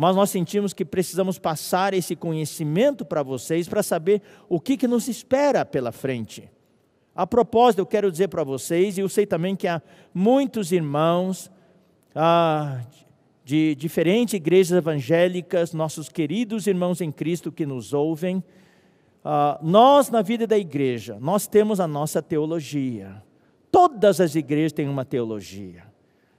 mas nós sentimos que precisamos passar esse conhecimento para vocês para saber o que, que nos espera pela frente. A propósito, eu quero dizer para vocês, e eu sei também que há muitos irmãos ah, de diferentes igrejas evangélicas, nossos queridos irmãos em Cristo que nos ouvem, ah, nós, na vida da igreja, nós temos a nossa teologia. Todas as igrejas têm uma teologia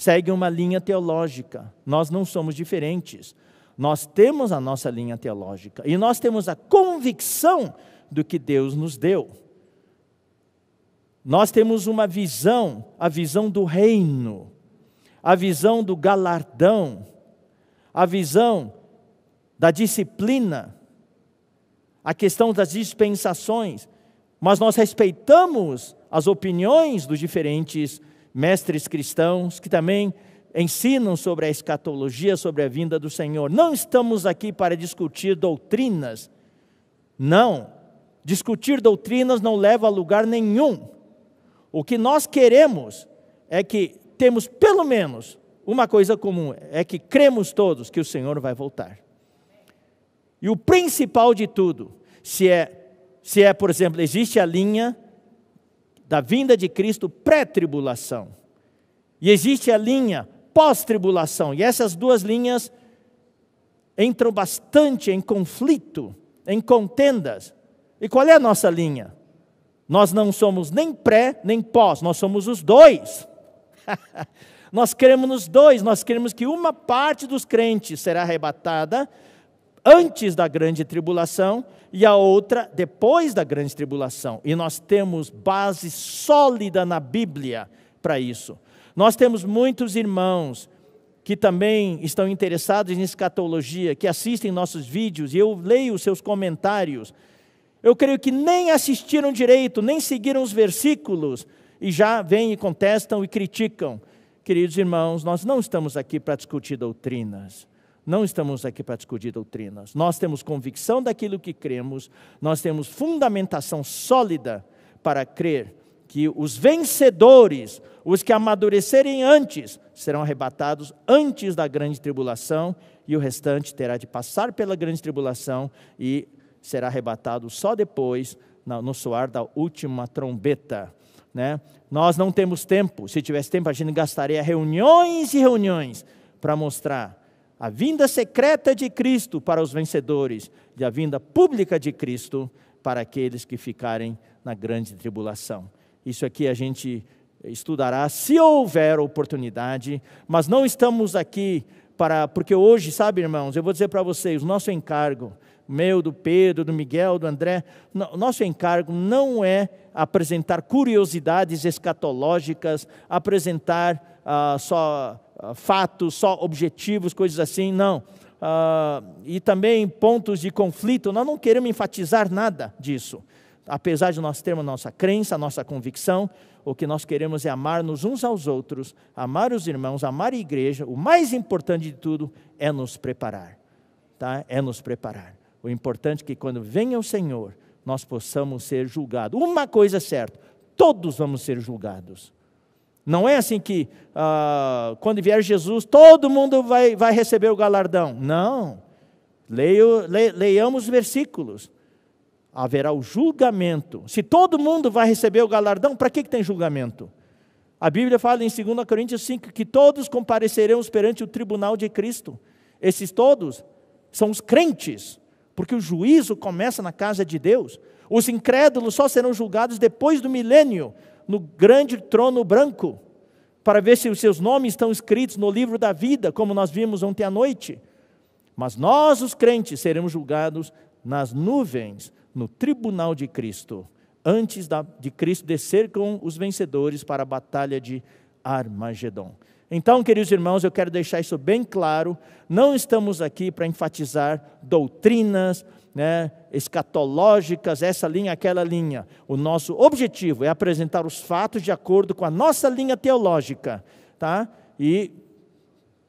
segue uma linha teológica. Nós não somos diferentes. Nós temos a nossa linha teológica e nós temos a convicção do que Deus nos deu. Nós temos uma visão, a visão do reino, a visão do galardão, a visão da disciplina, a questão das dispensações, mas nós respeitamos as opiniões dos diferentes mestres cristãos que também ensinam sobre a escatologia, sobre a vinda do Senhor. Não estamos aqui para discutir doutrinas. Não. Discutir doutrinas não leva a lugar nenhum. O que nós queremos é que temos pelo menos uma coisa comum, é que cremos todos que o Senhor vai voltar. E o principal de tudo, se é, se é, por exemplo, existe a linha da vinda de Cristo pré-tribulação. E existe a linha pós-tribulação, e essas duas linhas entram bastante em conflito, em contendas. E qual é a nossa linha? Nós não somos nem pré nem pós, nós somos os dois. nós queremos nos dois, nós queremos que uma parte dos crentes será arrebatada antes da grande tribulação e a outra depois da grande tribulação. E nós temos base sólida na Bíblia para isso. Nós temos muitos irmãos que também estão interessados em escatologia, que assistem nossos vídeos e eu leio os seus comentários. Eu creio que nem assistiram direito, nem seguiram os versículos e já vêm e contestam e criticam. Queridos irmãos, nós não estamos aqui para discutir doutrinas. Não estamos aqui para discutir doutrinas. Nós temos convicção daquilo que cremos, nós temos fundamentação sólida para crer que os vencedores, os que amadurecerem antes, serão arrebatados antes da grande tribulação, e o restante terá de passar pela grande tribulação e será arrebatado só depois, no soar da última trombeta. Né? Nós não temos tempo, se tivesse tempo, a gente gastaria reuniões e reuniões para mostrar a vinda secreta de Cristo para os vencedores e a vinda pública de Cristo para aqueles que ficarem na grande tribulação. Isso aqui a gente estudará se houver oportunidade, mas não estamos aqui para porque hoje, sabe, irmãos, eu vou dizer para vocês, o nosso encargo, meu, do Pedro, do Miguel, do André, o nosso encargo não é apresentar curiosidades escatológicas, apresentar ah, só ah, fatos, só objetivos, coisas assim, não. Uh, e também pontos de conflito, nós não queremos enfatizar nada disso. Apesar de nós termos nossa crença, nossa convicção, o que nós queremos é amar-nos uns aos outros, amar os irmãos, amar a igreja. O mais importante de tudo é nos preparar. Tá? É nos preparar. O importante é que quando venha o Senhor, nós possamos ser julgados. Uma coisa é certa: todos vamos ser julgados. Não é assim que ah, quando vier Jesus, todo mundo vai, vai receber o galardão. Não. Leio, le, leiamos os versículos. Haverá o julgamento. Se todo mundo vai receber o galardão, para que, que tem julgamento? A Bíblia fala em 2 Coríntios 5 que todos compareceremos perante o tribunal de Cristo. Esses todos são os crentes, porque o juízo começa na casa de Deus. Os incrédulos só serão julgados depois do milênio, no grande trono branco, para ver se os seus nomes estão escritos no livro da vida, como nós vimos ontem à noite. Mas nós, os crentes, seremos julgados nas nuvens, no tribunal de Cristo, antes de Cristo descer com os vencedores para a batalha de Armagedon. Então, queridos irmãos, eu quero deixar isso bem claro: não estamos aqui para enfatizar doutrinas, né, escatológicas, essa linha, aquela linha. O nosso objetivo é apresentar os fatos de acordo com a nossa linha teológica, tá? E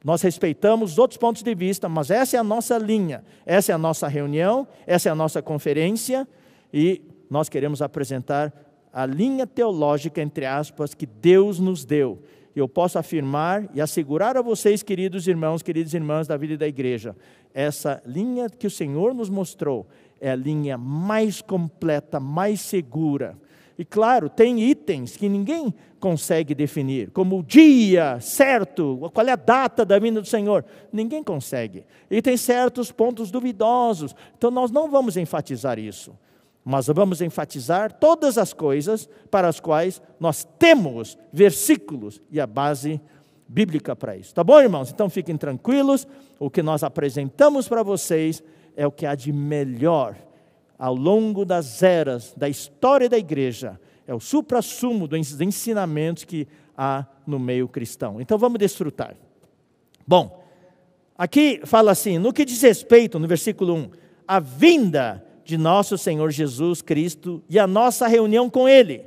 nós respeitamos outros pontos de vista, mas essa é a nossa linha, essa é a nossa reunião, essa é a nossa conferência e nós queremos apresentar a linha teológica, entre aspas, que Deus nos deu. Eu posso afirmar e assegurar a vocês, queridos irmãos, queridas irmãs da vida e da igreja, essa linha que o Senhor nos mostrou é a linha mais completa, mais segura. E claro, tem itens que ninguém consegue definir, como o dia certo, qual é a data da vinda do Senhor. Ninguém consegue. E tem certos pontos duvidosos. Então nós não vamos enfatizar isso. Mas vamos enfatizar todas as coisas para as quais nós temos versículos e a base bíblica para isso. Tá bom, irmãos? Então fiquem tranquilos. O que nós apresentamos para vocês é o que há de melhor ao longo das eras da história da igreja. É o supra-sumo dos ensinamentos que há no meio cristão. Então vamos desfrutar. Bom, aqui fala assim: no que diz respeito, no versículo 1, a vinda de nosso Senhor Jesus Cristo e a nossa reunião com Ele.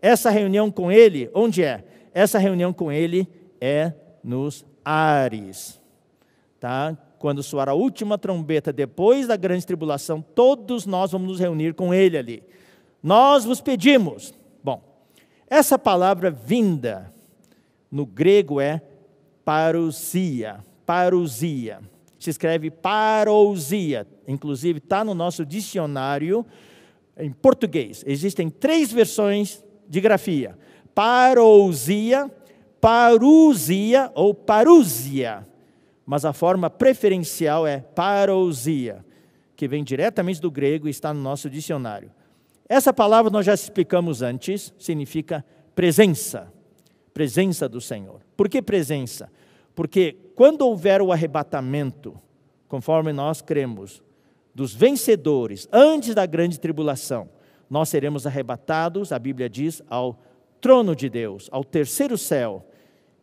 Essa reunião com Ele, onde é? Essa reunião com Ele é nos ares. Tá? Quando soar a última trombeta, depois da grande tribulação, todos nós vamos nos reunir com ele ali. Nós vos pedimos. Bom, essa palavra vinda no grego é parousia. Parousia. Se escreve parousia. Inclusive, está no nosso dicionário em português. Existem três versões de grafia. Parousia parousia ou parousia, mas a forma preferencial é parousia, que vem diretamente do grego e está no nosso dicionário. Essa palavra nós já explicamos antes, significa presença, presença do Senhor. Por que presença? Porque quando houver o arrebatamento, conforme nós cremos, dos vencedores antes da grande tribulação, nós seremos arrebatados, a Bíblia diz, ao trono de Deus, ao terceiro céu,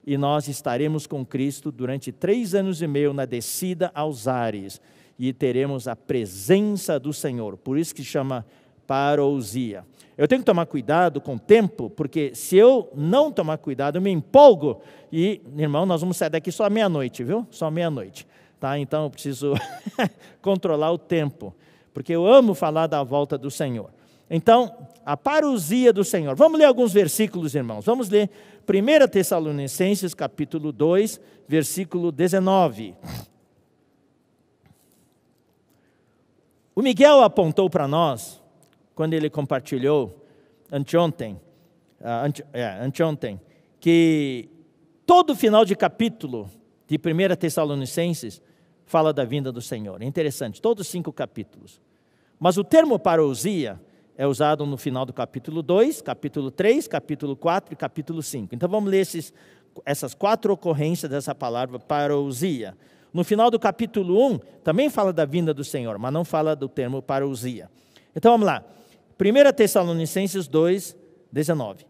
e nós estaremos com Cristo durante três anos e meio na descida aos ares e teremos a presença do Senhor. Por isso que chama parousia. Eu tenho que tomar cuidado com o tempo, porque se eu não tomar cuidado, eu me empolgo e, irmão, nós vamos sair daqui só meia-noite, viu? Só meia-noite. Tá? Então eu preciso controlar o tempo, porque eu amo falar da volta do Senhor. Então, a parousia do Senhor. Vamos ler alguns versículos, irmãos. Vamos ler 1 Tessalonicenses capítulo 2, versículo 19. O Miguel apontou para nós, quando ele compartilhou anteontem, ah, ante, é, anteontem, que todo final de capítulo de 1 Tessalonicenses fala da vinda do Senhor. É interessante, todos os cinco capítulos. Mas o termo parousia é usado no final do capítulo 2, capítulo 3, capítulo 4 e capítulo 5. Então vamos ler esses, essas quatro ocorrências dessa palavra parousia. No final do capítulo 1, também fala da vinda do Senhor, mas não fala do termo parousia. Então vamos lá. 1 Tessalonicenses 2, 19.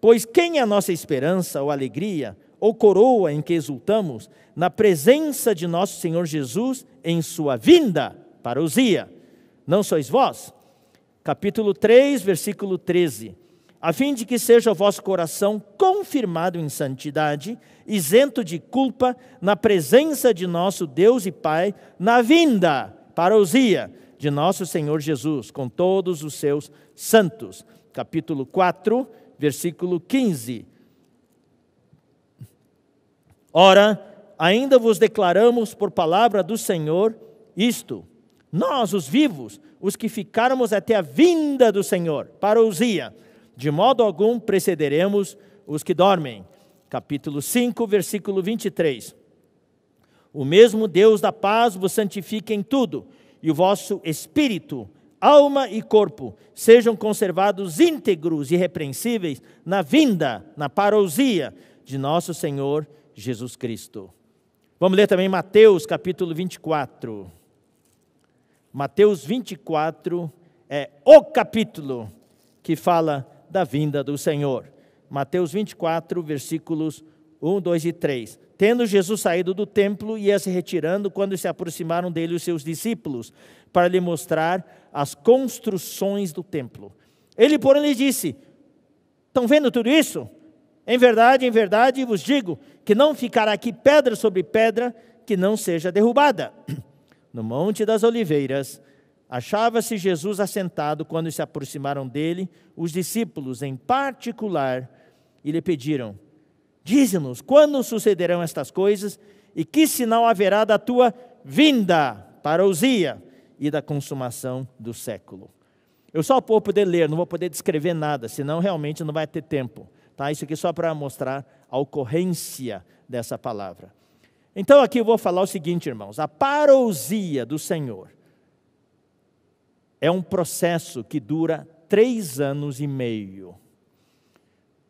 Pois quem é a nossa esperança ou alegria ou coroa em que exultamos na presença de nosso Senhor Jesus em sua vinda, parousia? Não sois vós? capítulo 3, versículo 13 a fim de que seja o vosso coração confirmado em santidade, isento de culpa, na presença de nosso Deus e Pai, na vinda, parousia, de nosso Senhor Jesus, com todos os seus santos. Capítulo 4, versículo 15. Ora, ainda vos declaramos por palavra do Senhor isto, nós, os vivos, os que ficarmos até a vinda do Senhor, para Uzia, de modo algum precederemos os que dormem. Capítulo 5, versículo 23. O mesmo Deus da paz vos santifique em tudo, e o vosso espírito, alma e corpo sejam conservados íntegros e irrepreensíveis na vinda, na parousia de nosso Senhor Jesus Cristo. Vamos ler também Mateus capítulo 24. Mateus 24 é o capítulo que fala da vinda do Senhor. Mateus 24, versículos 1, 2 e 3. Tendo Jesus saído do templo, ia se retirando quando se aproximaram dele os seus discípulos, para lhe mostrar as construções do templo. Ele, porém, lhe disse: Estão vendo tudo isso? Em verdade, em verdade vos digo que não ficará aqui pedra sobre pedra que não seja derrubada no Monte das Oliveiras, achava-se Jesus assentado quando se aproximaram dele os discípulos em particular e lhe pediram: Dize-nos quando sucederão estas coisas e que sinal haverá da tua vinda, para parousia e da consumação do século. Eu só vou poder ler, não vou poder descrever nada, senão realmente não vai ter tempo. Tá? Isso aqui só para mostrar a ocorrência dessa palavra. Então aqui eu vou falar o seguinte, irmãos: a parousia do Senhor é um processo que dura três anos e meio.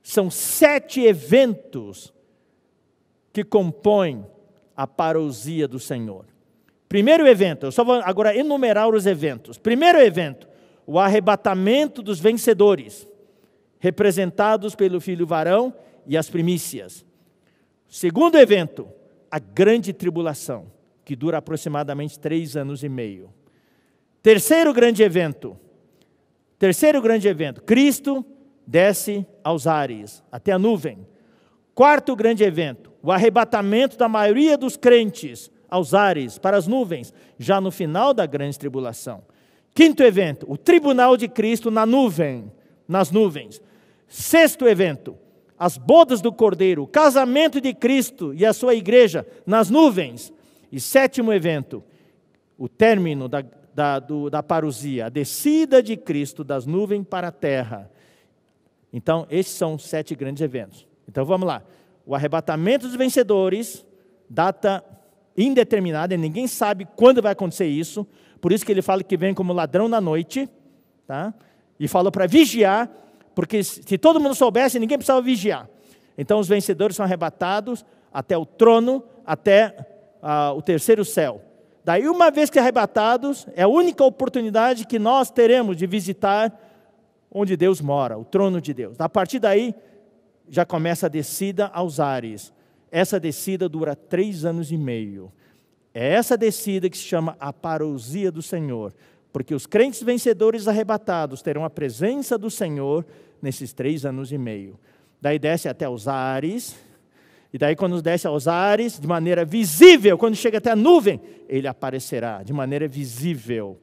São sete eventos que compõem a parousia do Senhor. Primeiro evento, eu só vou agora enumerar os eventos. Primeiro evento, o arrebatamento dos vencedores, representados pelo filho varão e as primícias. Segundo evento, a grande tribulação, que dura aproximadamente três anos e meio. Terceiro grande evento. Terceiro grande evento. Cristo desce aos ares, até a nuvem. Quarto grande evento. O arrebatamento da maioria dos crentes aos ares, para as nuvens, já no final da grande tribulação. Quinto evento. O tribunal de Cristo na nuvem, nas nuvens. Sexto evento as bodas do Cordeiro, o casamento de Cristo e a sua igreja nas nuvens. E sétimo evento, o término da, da, do, da parusia, a descida de Cristo das nuvens para a terra. Então, esses são os sete grandes eventos. Então, vamos lá. O arrebatamento dos vencedores, data indeterminada, ninguém sabe quando vai acontecer isso. Por isso que ele fala que vem como ladrão na noite, tá? E fala para vigiar porque se todo mundo soubesse, ninguém precisava vigiar. Então os vencedores são arrebatados até o trono, até ah, o terceiro céu. Daí, uma vez que arrebatados, é a única oportunidade que nós teremos de visitar onde Deus mora, o trono de Deus. A partir daí, já começa a descida aos ares. Essa descida dura três anos e meio. É essa descida que se chama a parousia do Senhor porque os crentes vencedores arrebatados terão a presença do Senhor nesses três anos e meio. Daí desce até os ares, e daí, quando desce aos ares, de maneira visível, quando chega até a nuvem, ele aparecerá de maneira visível.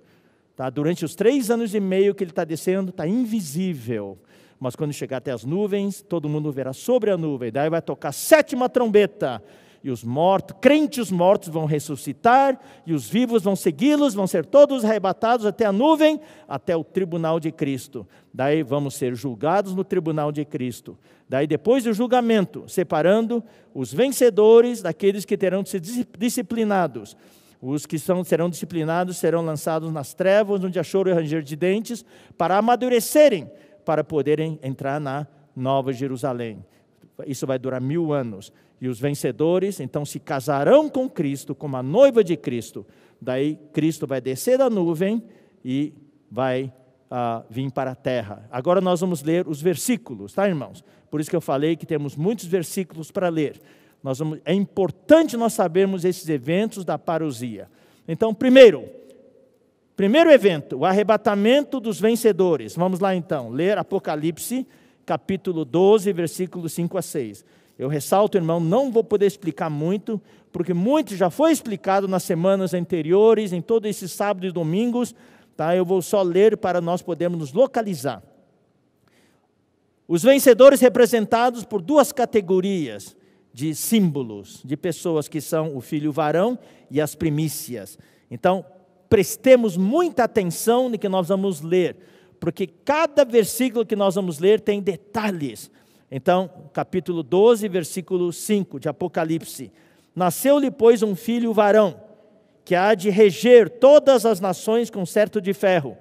Tá? Durante os três anos e meio que ele está descendo, está invisível. Mas quando chegar até as nuvens, todo mundo verá sobre a nuvem. Daí vai tocar a sétima trombeta e os mortos, crentes mortos vão ressuscitar, e os vivos vão segui-los, vão ser todos arrebatados até a nuvem, até o tribunal de Cristo. Daí vamos ser julgados no tribunal de Cristo. Daí depois do julgamento, separando os vencedores daqueles que terão de ser disciplinados. Os que são, serão disciplinados serão lançados nas trevas, onde há choro e ranger de dentes, para amadurecerem, para poderem entrar na Nova Jerusalém. Isso vai durar mil anos. E os vencedores então se casarão com Cristo, como a noiva de Cristo. Daí Cristo vai descer da nuvem e vai uh, vir para a terra. Agora nós vamos ler os versículos, tá, irmãos? Por isso que eu falei que temos muitos versículos para ler. Nós vamos, é importante nós sabermos esses eventos da parousia. Então, primeiro, primeiro evento, o arrebatamento dos vencedores. Vamos lá então, ler Apocalipse, capítulo 12, versículos 5 a 6. Eu ressalto, irmão, não vou poder explicar muito, porque muito já foi explicado nas semanas anteriores, em todos esses sábados e domingos, tá? Eu vou só ler para nós podermos nos localizar. Os vencedores representados por duas categorias de símbolos, de pessoas que são o filho varão e as primícias. Então, prestemos muita atenção no que nós vamos ler, porque cada versículo que nós vamos ler tem detalhes então, capítulo 12, versículo 5 de Apocalipse. Nasceu-lhe, pois, um filho varão, que há de reger todas as nações com certo de ferro.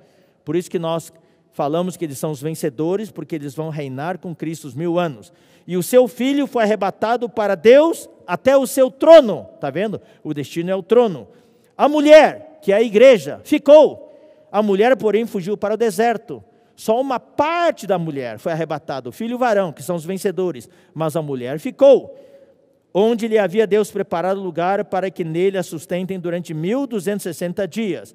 Por isso que nós falamos que eles são os vencedores, porque eles vão reinar com Cristo os mil anos. E o seu filho foi arrebatado para Deus até o seu trono. Está vendo? O destino é o trono. A mulher, que é a igreja, ficou. A mulher, porém, fugiu para o deserto só uma parte da mulher foi arrebatada, o filho e o varão, que são os vencedores, mas a mulher ficou, onde lhe havia Deus preparado lugar para que nele a sustentem durante 1260 dias.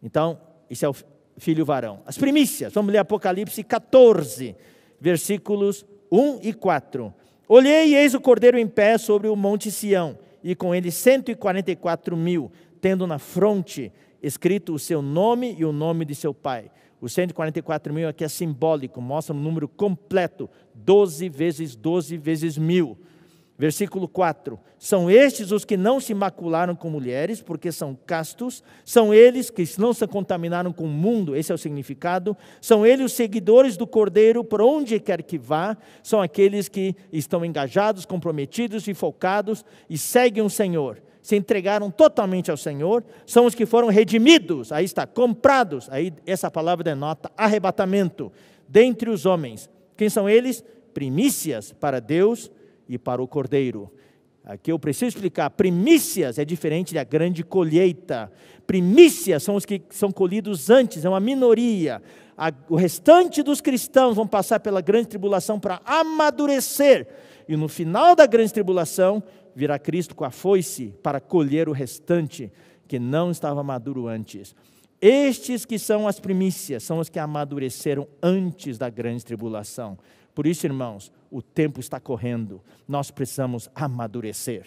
Então, esse é o filho varão. As primícias, vamos ler Apocalipse 14, versículos 1 e 4. Olhei e eis o cordeiro em pé sobre o monte Sião, e com ele 144 mil, tendo na fronte escrito o seu nome e o nome de seu pai. Os 144 mil aqui é simbólico, mostra um número completo: 12 vezes 12 vezes mil. Versículo 4: São estes os que não se macularam com mulheres, porque são castos, são eles que não se contaminaram com o mundo, esse é o significado, são eles os seguidores do Cordeiro por onde quer que vá, são aqueles que estão engajados, comprometidos e focados e seguem o Senhor se entregaram totalmente ao Senhor, são os que foram redimidos, aí está, comprados, aí essa palavra denota arrebatamento, dentre os homens. Quem são eles? Primícias para Deus e para o Cordeiro. Aqui eu preciso explicar: primícias é diferente da grande colheita. Primícias são os que são colhidos antes, é uma minoria. o restante dos cristãos vão passar pela grande tribulação para amadurecer e no final da grande tribulação virá Cristo com a foice para colher o restante que não estava maduro antes. Estes que são as primícias, são os que amadureceram antes da grande tribulação. Por isso, irmãos, o tempo está correndo, nós precisamos amadurecer.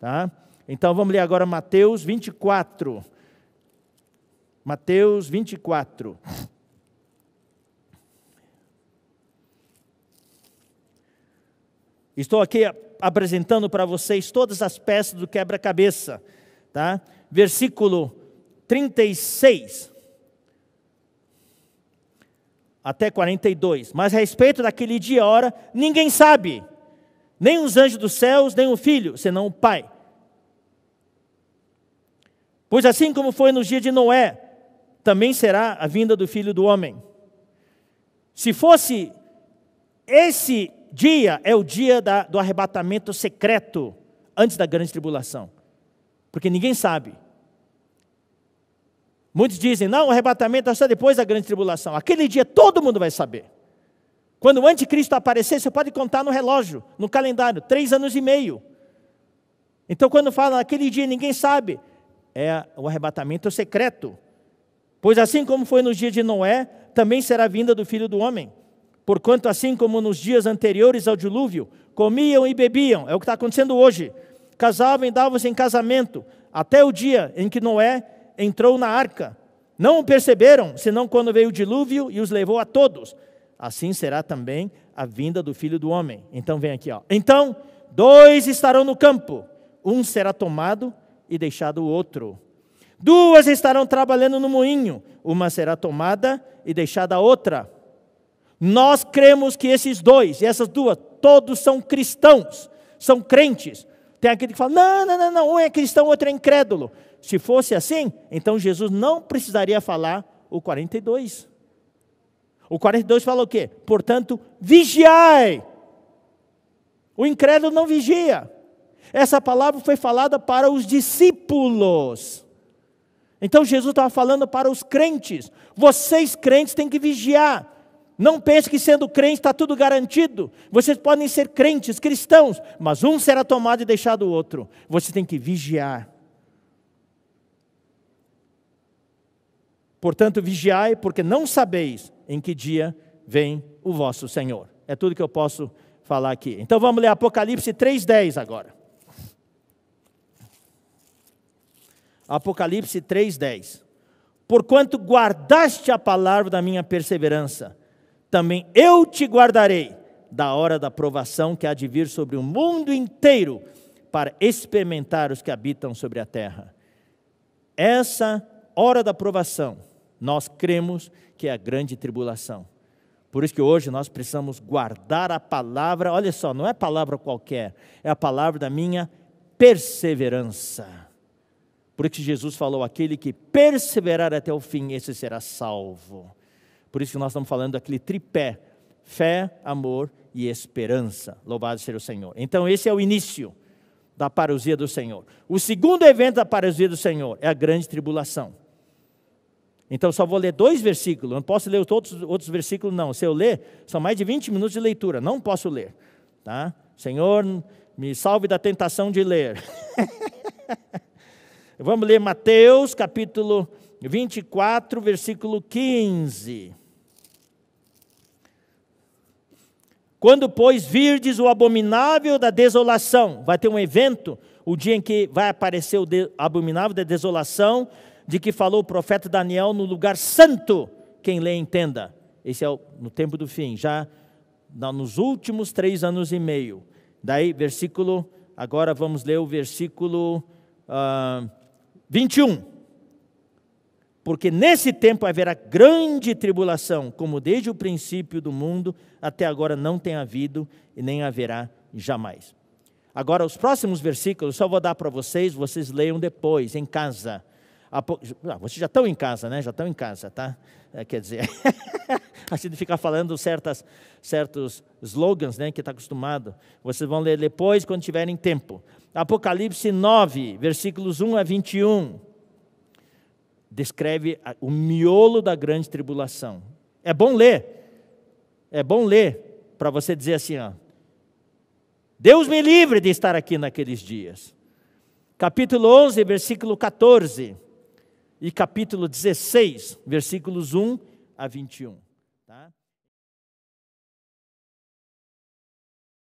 Tá? Então vamos ler agora Mateus 24. Mateus 24. Estou aqui apresentando para vocês todas as peças do quebra-cabeça, tá? Versículo 36 até 42. Mas a respeito daquele dia e hora, ninguém sabe, nem os anjos dos céus, nem o filho, senão o Pai. Pois assim como foi no dia de Noé, também será a vinda do filho do homem. Se fosse esse dia é o dia da, do arrebatamento secreto, antes da grande tribulação. Porque ninguém sabe. Muitos dizem, não, o arrebatamento é só depois da grande tribulação. Aquele dia todo mundo vai saber. Quando o anticristo aparecer, você pode contar no relógio, no calendário, três anos e meio. Então, quando falam aquele dia ninguém sabe, é o arrebatamento secreto. Pois assim como foi nos dias de Noé, também será a vinda do filho do homem. Porquanto, assim como nos dias anteriores ao dilúvio, comiam e bebiam, é o que está acontecendo hoje, casavam e davam-se em casamento, até o dia em que Noé entrou na arca. Não o perceberam, senão quando veio o dilúvio e os levou a todos. Assim será também a vinda do filho do homem. Então vem aqui, ó. Então, dois estarão no campo, um será tomado e deixado o outro. Duas estarão trabalhando no moinho, uma será tomada e deixada a outra. Nós cremos que esses dois, essas duas, todos são cristãos, são crentes. Tem aquele que fala: não, não, não, não, um é cristão, outro é incrédulo. Se fosse assim, então Jesus não precisaria falar o 42. O 42 fala o quê? Portanto, vigiai. O incrédulo não vigia. Essa palavra foi falada para os discípulos. Então Jesus estava falando para os crentes. Vocês crentes têm que vigiar. Não pense que sendo crente está tudo garantido. Vocês podem ser crentes, cristãos, mas um será tomado e deixado o outro. Você tem que vigiar. Portanto, vigiai, porque não sabeis em que dia vem o vosso Senhor. É tudo que eu posso falar aqui. Então vamos ler Apocalipse 3:10 agora. Apocalipse 3:10. Porquanto guardaste a palavra da minha perseverança, também eu te guardarei da hora da provação que há de vir sobre o mundo inteiro para experimentar os que habitam sobre a terra. Essa hora da provação, nós cremos que é a grande tribulação. Por isso que hoje nós precisamos guardar a palavra, olha só, não é palavra qualquer, é a palavra da minha perseverança. Por isso que Jesus falou: aquele que perseverar até o fim, esse será salvo. Por isso que nós estamos falando daquele tripé: fé, amor e esperança. Louvado seja o Senhor. Então, esse é o início da parousia do Senhor. O segundo evento da parousia do Senhor é a grande tribulação. Então, só vou ler dois versículos, não posso ler todos os outros versículos, não. Se eu ler, são mais de 20 minutos de leitura, não posso ler. Tá? Senhor, me salve da tentação de ler. Vamos ler Mateus, capítulo 24, versículo 15. Quando, pois, virdes o abominável da desolação, vai ter um evento, o dia em que vai aparecer o abominável da desolação, de que falou o profeta Daniel no lugar santo, quem lê entenda. Esse é o, no tempo do fim, já nos últimos três anos e meio. Daí, versículo, agora vamos ler o versículo uh, ah, 21. Porque nesse tempo haverá grande tribulação, como desde o princípio do mundo até agora não tem havido e nem haverá jamais. Agora, os próximos versículos, só vou dar para vocês, vocês leiam depois, em casa. Ah, vocês já estão em casa, né? Já estão em casa, tá? É, quer dizer, a gente fica falando certas, certos slogans, né? Que está acostumado. Vocês vão ler depois, quando tiverem tempo. Apocalipse 9, versículos 1 a 21 descreve o miolo da grande tribulação. É bom ler, é bom ler para você dizer assim: ó, Deus me livre de estar aqui naqueles dias. Capítulo 11, versículo 14 e capítulo 16, versículos 1 a 21.